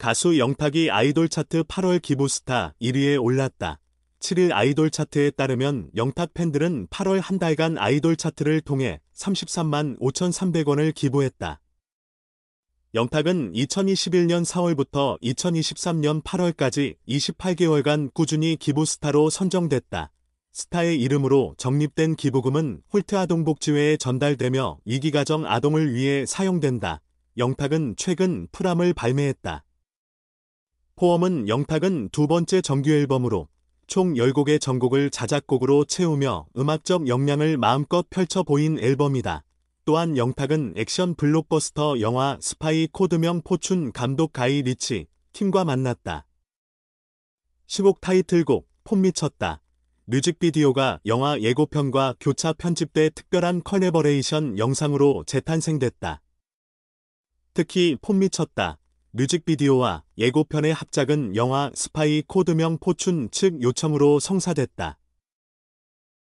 가수 영탁이 아이돌 차트 8월 기부스타 1위에 올랐다. 7일 아이돌 차트에 따르면 영탁 팬들은 8월 한 달간 아이돌 차트를 통해 33만 5,300원을 기부했다. 영탁은 2021년 4월부터 2023년 8월까지 28개월간 꾸준히 기부스타로 선정됐다. 스타의 이름으로 적립된 기부금은 홀트아동복지회에 전달되며 위기가정 아동을 위해 사용된다. 영탁은 최근 프람을 발매했다. 호엄은 영탁은 두 번째 정규 앨범으로 총 10곡의 전곡을 자작곡으로 채우며 음악적 역량을 마음껏 펼쳐 보인 앨범이다. 또한 영탁은 액션 블록버스터 영화 스파이 코드명 포춘 감독 가이 리치 팀과 만났다. 10옥 타이틀곡 폼 미쳤다. 뮤직비디오가 영화 예고편과 교차 편집돼 특별한 컬래버레이션 영상으로 재탄생됐다. 특히 폼 미쳤다. 뮤직비디오와 예고편의 합작은 영화 스파이 코드명 포춘 측 요청으로 성사됐다.